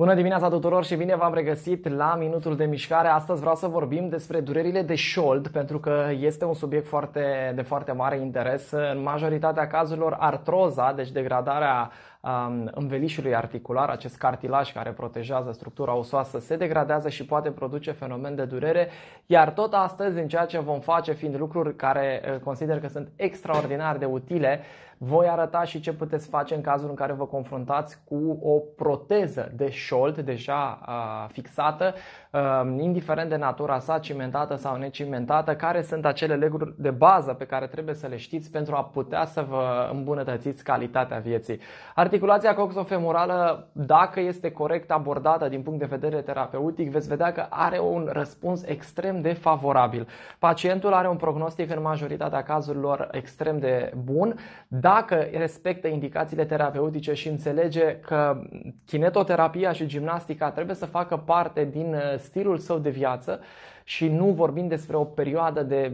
Bună dimineața tuturor și bine v-am regăsit la Minutul de Mișcare. Astăzi vreau să vorbim despre durerile de șold, pentru că este un subiect foarte, de foarte mare interes. În majoritatea cazurilor, artroza, deci degradarea învelișului articular, acest cartilaj care protejează structura osoasă, se degradează și poate produce fenomen de durere. Iar tot astăzi, în ceea ce vom face, fiind lucruri care uh, consider că sunt extraordinar de utile, voi arăta și ce puteți face în cazul în care vă confruntați cu o proteză de șold deja uh, fixată Um, indiferent de natura sa, cimentată sau necimentată, care sunt acele leguri de bază pe care trebuie să le știți pentru a putea să vă îmbunătățiți calitatea vieții. Articulația coxofemorală, dacă este corect abordată din punct de vedere terapeutic, veți vedea că are un răspuns extrem de favorabil. Pacientul are un prognostic în majoritatea cazurilor extrem de bun dacă respectă indicațiile terapeutice și înțelege că kinetoterapia și gimnastica trebuie să facă parte din uh, stilul său de viață și nu vorbim despre o perioadă de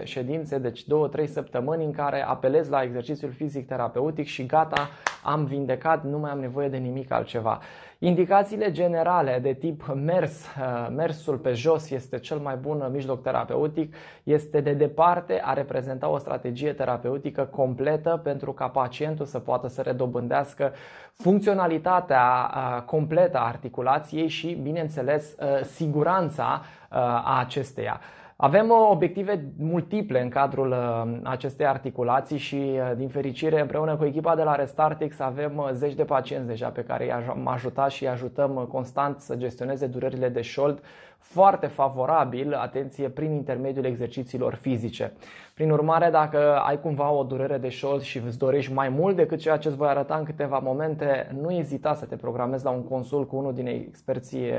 10-15 ședințe, deci 2-3 săptămâni în care apelez la exercițiul fizic terapeutic și gata, am vindecat, nu mai am nevoie de nimic altceva. Indicațiile generale de tip mers, uh, mersul pe jos este cel mai bun mijloc terapeutic, este de departe a reprezenta o strategie terapeutică completă pentru ca pacientul să poată să redobândească funcționalitatea uh, completă a articulației și, bineînțeles, uh, siguranța 있습니다. Uh, a acesteia. Avem uh, obiective multiple în cadrul uh, acestei articulații și, din fericire, împreună cu echipa de la Restartix avem zeci de pacienți deja pe care i-am ajutat și îi ajutăm constant să gestioneze durerile de șold foarte favorabil, atenție, prin intermediul exercițiilor fizice. Prin urmare, dacă ai cumva o durere de șold și îți dorești mai mult decât ceea ce îți voi arăta în câteva momente, nu ezita să te programezi la un consult cu unul din experții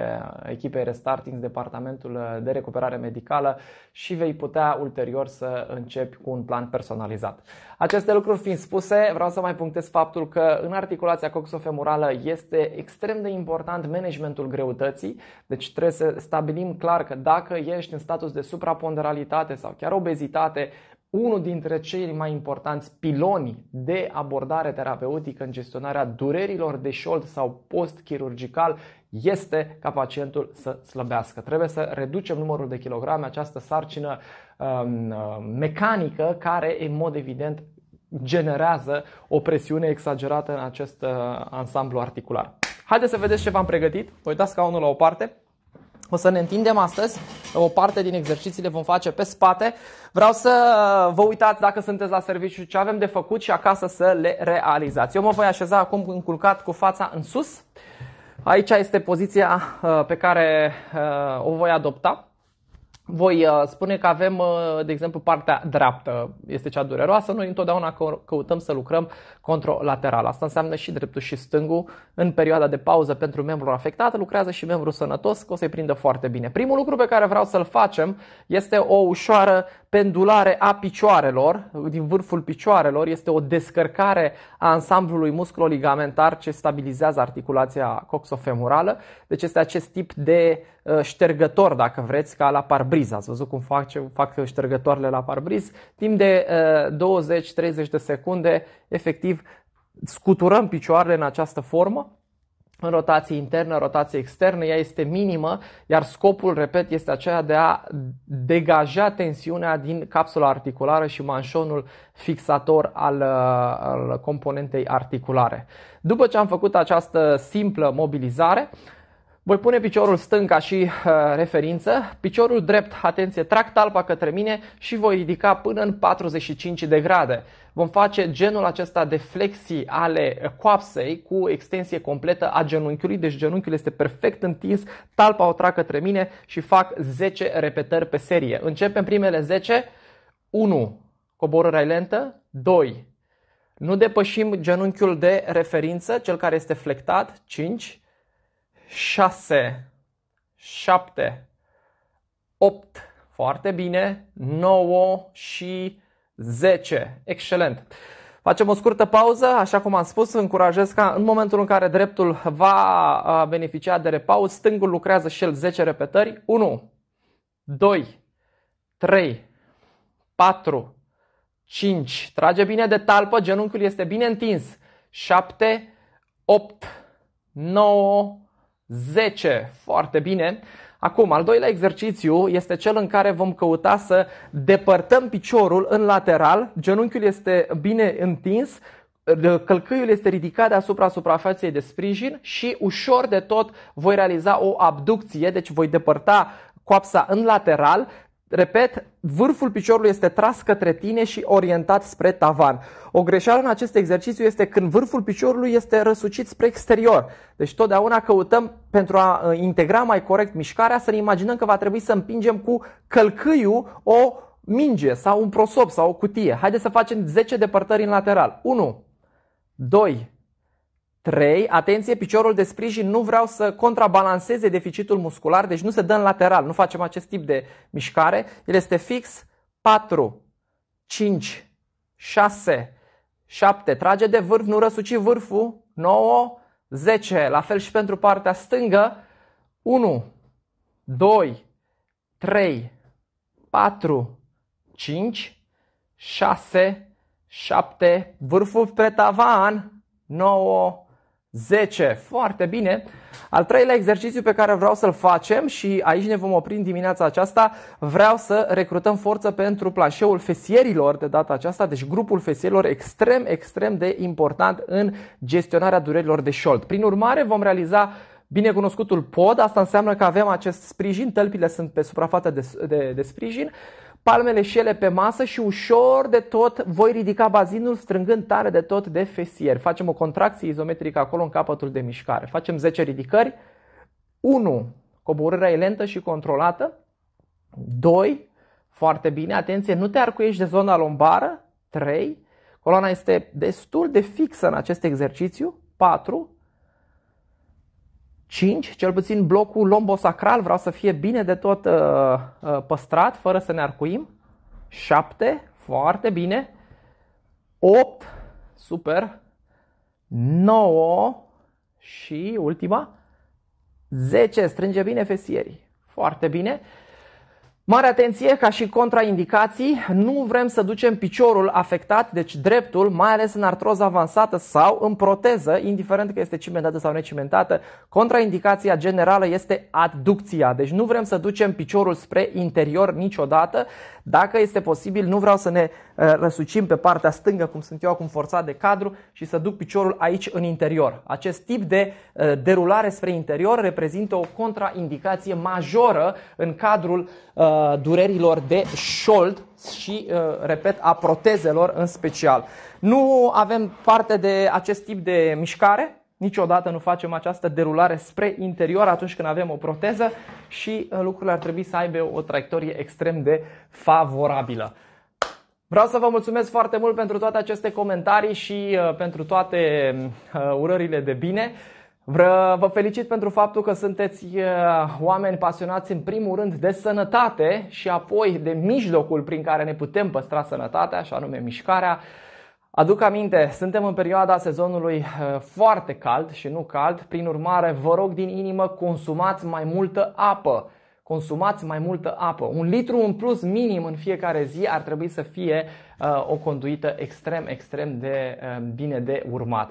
echipei Restartix, departamentul Eh, de recuperare medicală și vei putea ulterior să începi cu un plan personalizat. Aceste lucruri fiind spuse, vreau să mai punctez faptul că în articulația coxofemurală este extrem de important managementul greutății, deci trebuie să stabilim clar că dacă ești în status de supraponderalitate sau chiar obezitate, unul dintre cei mai importanți piloni de abordare terapeutică în gestionarea durerilor de șold sau post-chirurgical este ca pacientul să slăbească. Trebuie să reducem numărul de kilograme, această sarcină um, mecanică care, în mod evident, generează o presiune exagerată în acest uh, ansamblu articular. Haideți să vedeți ce v-am pregătit. Uitați ca unul la o parte. O să ne întindem astăzi, o parte din exercițiile vom face pe spate. Vreau să uh, vă uitați dacă sunteți la serviciu ce avem de făcut și acasă să le realizați. Eu mă voi așeza acum înculcat cu fața în sus. Aici este poziția uh, pe care uh, o voi adopta. Voi spune că avem, de exemplu, partea dreaptă este cea dureroasă. Noi întotdeauna căutăm să lucrăm controlateral. Asta înseamnă și dreptul și stângul. În perioada de pauză pentru membrul afectat lucrează și membrul sănătos, că o să-i prindă foarte bine. Primul lucru pe care vreau să-l facem este o ușoară pendulare a picioarelor, din vârful picioarelor, este o descărcare a ansamblului musculoligamentar ce stabilizează articulația coxofemurală. Deci este acest tip de uh, ștergător, dacă vreți, ca la parbriz. Ați văzut cum fac, fac ștergătoarele la parbriz? Timp de 20-30 uh, de secunde efectiv scuturăm picioarele în această formă în rotație internă, rotație externă, ea este minimă, iar scopul, repet, este aceea de a degaja tensiunea din capsula articulară și manșonul fixator al, al componentei articulare. După ce am făcut această simplă mobilizare, voi pune piciorul stâng ca și uh, referință, piciorul drept, atenție, trag talpa către mine și voi ridica până în 45 de grade. Vom face genul acesta de flexii ale coapsei cu extensie completă a genunchiului, deci genunchiul este perfect întins, talpa o trag către mine și fac 10 repetări pe serie. Începem primele 10, 1, coborârea lentă, 2, nu depășim genunchiul de referință, cel care este flectat, 5, 6, 7, 8, foarte bine, 9 și 10. Excelent! Facem o scurtă pauză, așa cum am spus, încurajez ca în momentul în care dreptul va beneficia de repaus, stângul lucrează și el 10 repetări. 1, 2, 3, 4, 5. Trage bine de talpă, genunchiul este bine întins. 7, 8, 9, 10. Foarte bine. Acum, al doilea exercițiu este cel în care vom căuta să depărtăm piciorul în lateral, genunchiul este bine întins, călcâiul este ridicat deasupra suprafeței de sprijin și ușor de tot voi realiza o abducție, deci voi depărta coapsa în lateral, Repet, vârful piciorului este tras către tine și orientat spre tavan. O greșeală în acest exercițiu este când vârful piciorului este răsucit spre exterior. Deci totdeauna căutăm, pentru a uh, integra mai corect mișcarea, să ne imaginăm că va trebui să împingem cu călcâiul o minge sau un prosop sau o cutie. Haideți să facem 10 depărtări în lateral. 1, 2, 3. Atenție, piciorul de sprijin nu vreau să contrabalanceze deficitul muscular, deci nu se dă în lateral, nu facem acest tip de mișcare. El este fix 4, 5, 6, 7. Trage de vârf, nu răsuci vârful. 9, 10. La fel și pentru partea stângă. 1, 2, 3, 4, 5, 6, 7. Vârful pe tavan. 9, 10. Foarte bine. Al treilea exercițiu pe care vreau să-l facem și aici ne vom opri în dimineața aceasta, vreau să recrutăm forță pentru planșeul fesierilor de data aceasta, deci grupul fesierilor extrem, extrem de important în gestionarea durerilor de șold. Prin urmare vom realiza binecunoscutul pod, asta înseamnă că avem acest sprijin, tălpile sunt pe suprafața de, de, de sprijin, palmele și ele pe masă și ușor de tot voi ridica bazinul strângând tare de tot de fesier. Facem o contracție izometrică acolo în capătul de mișcare. Facem 10 ridicări. 1. Coborârea e lentă și controlată. 2. Foarte bine, atenție, nu te arcuiești de zona lombară. 3. Coloana este destul de fixă în acest exercițiu. 4. 5, cel puțin blocul lombosacral vreau să fie bine de tot uh, uh păstrat, fără să ne arcuim. 7, foarte bine. 8, super. 9 și ultima, 10, strânge bine fesierii. Foarte bine. Mare atenție, ca și contraindicații, nu vrem să ducem piciorul afectat, deci dreptul, mai ales în artroză avansată sau în proteză, indiferent că este cimentată sau necimentată. Contraindicația generală este adducția, deci nu vrem să ducem piciorul spre interior niciodată, dacă este posibil, nu vreau să ne uh, răsucim pe partea stângă, cum sunt eu acum forțat de cadru, și să duc piciorul aici în interior. Acest tip de uh, derulare spre interior reprezintă o contraindicație majoră în cadrul uh, durerilor de șold și, repet, a protezelor în special. Nu avem parte de acest tip de mișcare Niciodată nu facem această derulare spre interior atunci când avem o proteză și uh, lucrurile ar trebui să aibă o traiectorie extrem de favorabilă. Vreau să vă mulțumesc foarte mult pentru toate aceste comentarii și uh, pentru toate uh, urările de bine. Vă felicit pentru faptul că sunteți oameni pasionați în primul rând de sănătate și apoi de mijlocul prin care ne putem păstra sănătatea, așa nume mișcarea. Aduc aminte, suntem în perioada sezonului eh, foarte cald și nu cald, prin urmare vă rog din inimă consumați mai multă apă. Consumați mai multă apă. Un litru în plus minim în fiecare zi ar trebui să fie eh, o conduită extrem, extrem de eh, bine de urmat.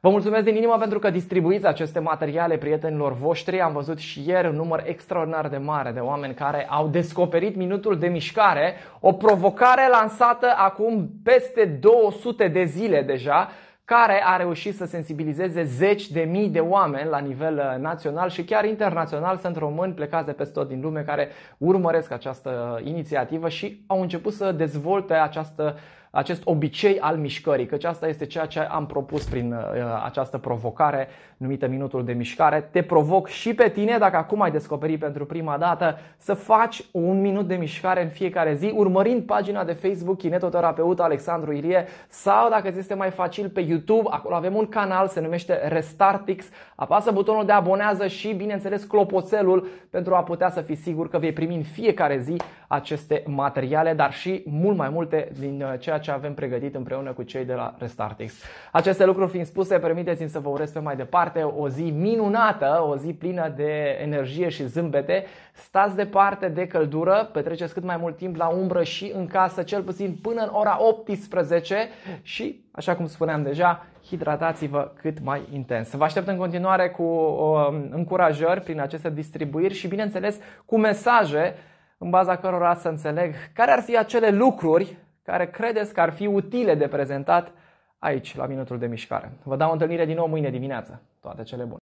Vă mulțumesc din inimă pentru că distribuiți aceste materiale prietenilor voștri. Am văzut și ieri un număr extraordinar de mare de oameni care au descoperit minutul de mișcare, o provocare lansată acum peste 200 de zile deja, care a reușit să sensibilizeze zeci de mii de oameni la nivel uh, național și chiar internațional. Sunt români plecați de peste tot din lume care urmăresc această inițiativă și au început să dezvolte această uh, acest obicei al mișcării, căci asta este ceea ce am propus prin uh, această provocare numită minutul de mișcare. Te provoc și pe tine, dacă acum ai descoperit pentru prima dată, să faci un minut de mișcare în fiecare zi, urmărind pagina de Facebook Kinetoterapeut Alexandru Ilie sau, dacă ți este mai facil, pe YouTube. Acolo avem un canal, se numește Restartix. Apasă butonul de abonează și, bineînțeles, clopoțelul pentru a putea să fii sigur că vei primi în fiecare zi aceste materiale, dar și mult mai multe din uh, ceea ceea ce avem pregătit împreună cu cei de la Restartix. Aceste lucruri fiind spuse, permiteți-mi să vă urez pe mai departe o zi minunată, o zi plină de energie și zâmbete. Stați departe de căldură, petreceți cât mai mult timp la umbră și în casă, cel puțin până în ora 18 și, așa cum spuneam deja, hidratați-vă cât mai intens. Vă aștept în continuare cu um, încurajări prin aceste distribuiri și, bineînțeles, cu mesaje în baza cărora să înțeleg care ar fi acele lucruri care credeți că ar fi utile de prezentat aici, la Minutul de Mișcare. Vă dau întâlnire din nou mâine dimineață. Toate cele bune!